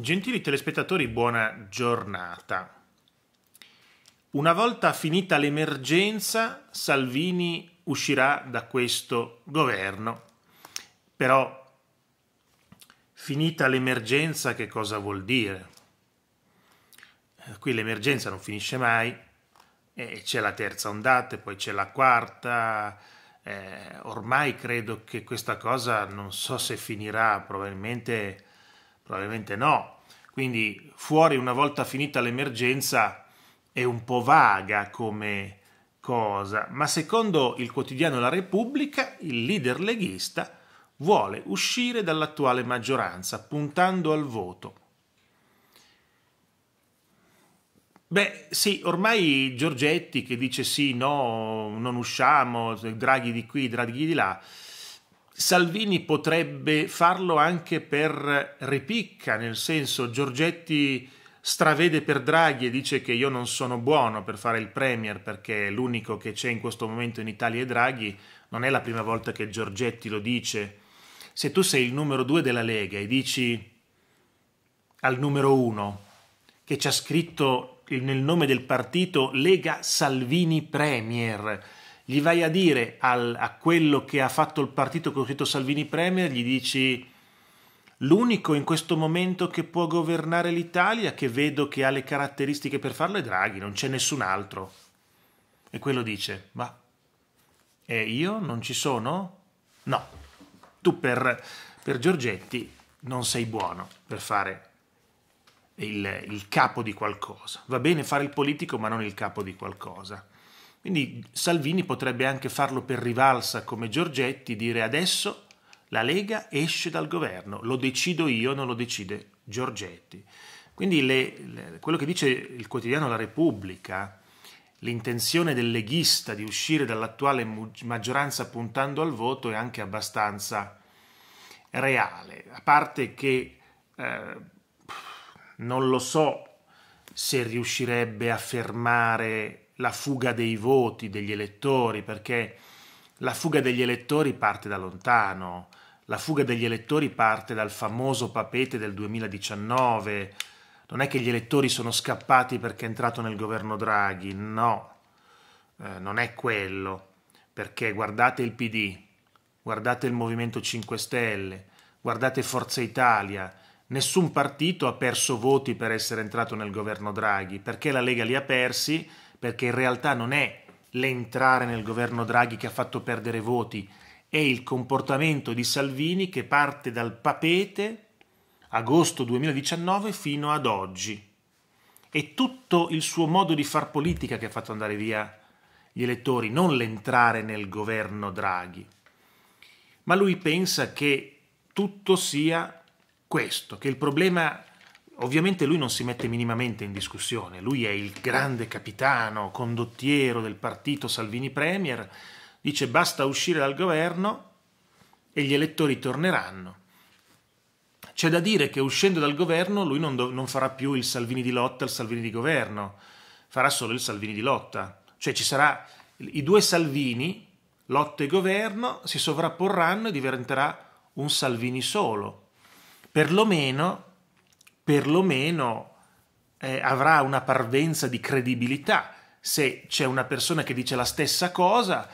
Gentili telespettatori, buona giornata. Una volta finita l'emergenza, Salvini uscirà da questo governo. Però, finita l'emergenza, che cosa vuol dire? Eh, qui l'emergenza non finisce mai, eh, c'è la terza ondata, poi c'è la quarta. Eh, ormai credo che questa cosa non so se finirà, probabilmente Probabilmente no. Quindi fuori una volta finita l'emergenza è un po' vaga come cosa, ma secondo il quotidiano La Repubblica il leader leghista vuole uscire dall'attuale maggioranza puntando al voto. Beh, sì, ormai Giorgetti che dice sì, no, non usciamo, Draghi di qui, Draghi di là, Salvini potrebbe farlo anche per ripicca, nel senso Giorgetti stravede per Draghi e dice che io non sono buono per fare il Premier perché l'unico che c'è in questo momento in Italia è Draghi, non è la prima volta che Giorgetti lo dice. Se tu sei il numero due della Lega e dici al numero uno che c'è scritto nel nome del partito Lega Salvini Premier, gli vai a dire al, a quello che ha fatto il partito che scritto Salvini Premier, gli dici l'unico in questo momento che può governare l'Italia, che vedo che ha le caratteristiche per farlo, è Draghi, non c'è nessun altro. E quello dice, ma e io non ci sono? No, tu per, per Giorgetti non sei buono per fare il, il capo di qualcosa. Va bene fare il politico, ma non il capo di qualcosa. Quindi Salvini potrebbe anche farlo per rivalsa come Giorgetti, dire adesso la Lega esce dal governo, lo decido io, non lo decide Giorgetti. Quindi le, le, quello che dice il quotidiano La Repubblica, l'intenzione del leghista di uscire dall'attuale maggioranza puntando al voto è anche abbastanza reale, a parte che eh, non lo so se riuscirebbe a fermare la fuga dei voti degli elettori, perché la fuga degli elettori parte da lontano, la fuga degli elettori parte dal famoso papete del 2019, non è che gli elettori sono scappati perché è entrato nel governo Draghi, no, eh, non è quello, perché guardate il PD, guardate il Movimento 5 Stelle, guardate Forza Italia, nessun partito ha perso voti per essere entrato nel governo Draghi, perché la Lega li ha persi, perché in realtà non è l'entrare nel governo Draghi che ha fatto perdere voti, è il comportamento di Salvini che parte dal papete agosto 2019 fino ad oggi. È tutto il suo modo di far politica che ha fatto andare via gli elettori, non l'entrare nel governo Draghi. Ma lui pensa che tutto sia questo, che il problema ovviamente lui non si mette minimamente in discussione, lui è il grande capitano, condottiero del partito Salvini Premier, dice basta uscire dal governo e gli elettori torneranno. C'è da dire che uscendo dal governo lui non, do- non farà più il Salvini di lotta, il Salvini di governo, farà solo il Salvini di lotta, cioè ci sarà i due Salvini, lotta e governo, si sovrapporranno e diventerà un Salvini solo, perlomeno, perlomeno eh, avrà una parvenza di credibilità. Se c'è una persona che dice la stessa cosa,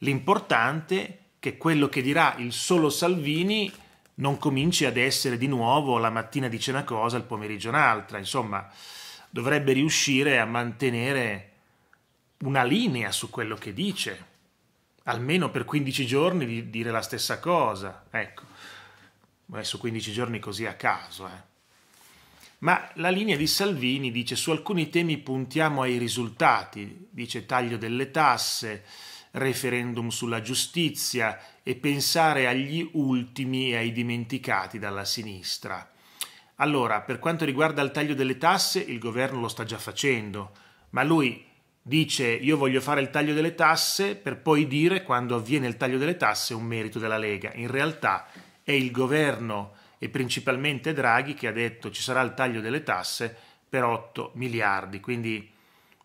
l'importante è che quello che dirà il solo Salvini non cominci ad essere di nuovo la mattina dice una cosa, il pomeriggio un'altra. Insomma, dovrebbe riuscire a mantenere una linea su quello che dice, almeno per 15 giorni di dire la stessa cosa. Ecco adesso 15 giorni così a caso, eh. Ma la linea di Salvini dice su alcuni temi puntiamo ai risultati, dice taglio delle tasse, referendum sulla giustizia e pensare agli ultimi e ai dimenticati dalla sinistra. Allora, per quanto riguarda il taglio delle tasse, il governo lo sta già facendo, ma lui dice io voglio fare il taglio delle tasse per poi dire quando avviene il taglio delle tasse è un merito della Lega. In realtà è il governo e principalmente Draghi che ha detto ci sarà il taglio delle tasse per 8 miliardi. Quindi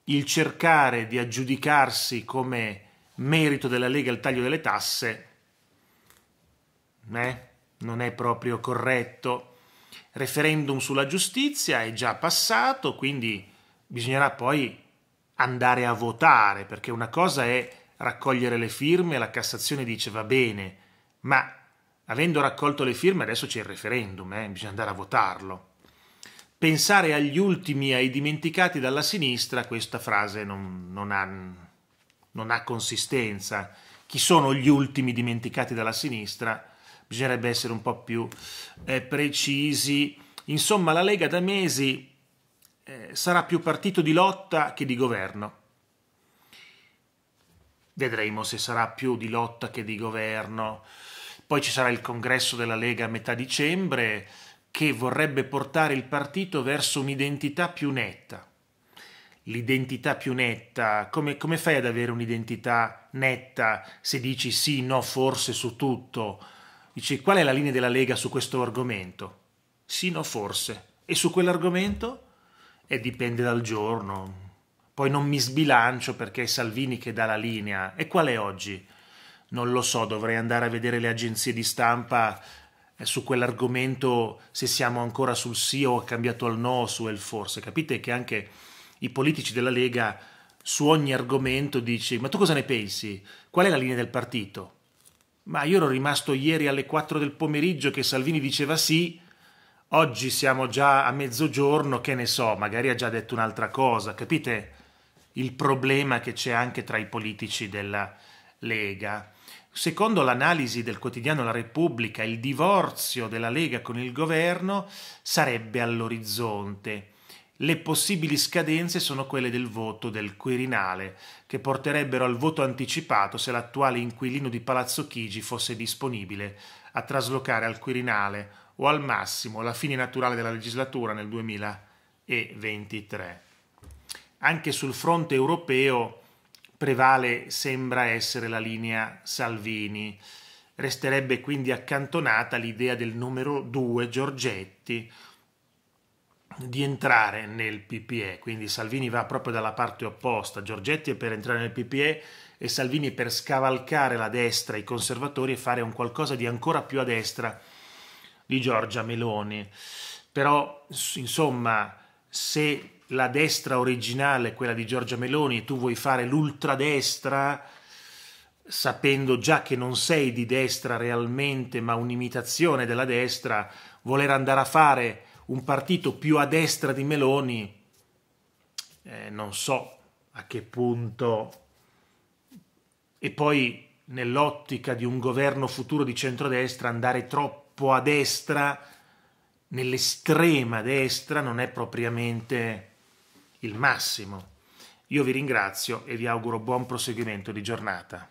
il cercare di aggiudicarsi come merito della Lega il taglio delle tasse eh, non è proprio corretto. Referendum sulla giustizia è già passato, quindi bisognerà poi andare a votare, perché una cosa è raccogliere le firme, la Cassazione dice va bene, ma avendo raccolto le firme, adesso c'è il referendum, eh, bisogna andare a votarlo. Pensare agli ultimi, ai dimenticati dalla sinistra, questa frase non, non, ha, non ha consistenza. Chi sono gli ultimi dimenticati dalla sinistra? Bisognerebbe essere un po' più eh, precisi. Insomma, la Lega da mesi eh, sarà più partito di lotta che di governo. Vedremo se sarà più di lotta che di governo. Poi ci sarà il congresso della Lega a metà dicembre che vorrebbe portare il partito verso un'identità più netta. L'identità più netta, come, come fai ad avere un'identità netta se dici sì, no, forse su tutto? Dici qual è la linea della Lega su questo argomento? Sì, no, forse. E su quell'argomento? E eh, dipende dal giorno. Poi non mi sbilancio perché è Salvini che dà la linea. E qual è oggi? non lo so, dovrei andare a vedere le agenzie di stampa eh, su quell'argomento se siamo ancora sul sì o ha cambiato al no su el forse. Capite che anche i politici della Lega su ogni argomento dici ma tu cosa ne pensi? Qual è la linea del partito? Ma io ero rimasto ieri alle 4 del pomeriggio che Salvini diceva sì, oggi siamo già a mezzogiorno, che ne so, magari ha già detto un'altra cosa, capite il problema che c'è anche tra i politici della Lega Lega. Secondo l'analisi del quotidiano La Repubblica, il divorzio della Lega con il governo sarebbe all'orizzonte. Le possibili scadenze sono quelle del voto del Quirinale, che porterebbero al voto anticipato se l'attuale inquilino di Palazzo Chigi fosse disponibile a traslocare al Quirinale o al massimo la fine naturale della legislatura nel 2023. Anche sul fronte europeo prevale sembra essere la linea Salvini. Resterebbe quindi accantonata l'idea del numero 2 Giorgetti di entrare nel PPE, quindi Salvini va proprio dalla parte opposta, Giorgetti è per entrare nel PPE e Salvini per scavalcare la destra, i conservatori e fare un qualcosa di ancora più a destra di Giorgia Meloni. Però insomma, se la destra originale quella di Giorgia Meloni e tu vuoi fare l'ultradestra sapendo già che non sei di destra realmente ma un'imitazione della destra, voler andare a fare un partito più a destra di Meloni, eh, non so a che punto. E poi nell'ottica di un governo futuro di centrodestra andare troppo a destra, nell'estrema destra, non è propriamente il massimo. Io vi ringrazio e vi auguro buon proseguimento di giornata.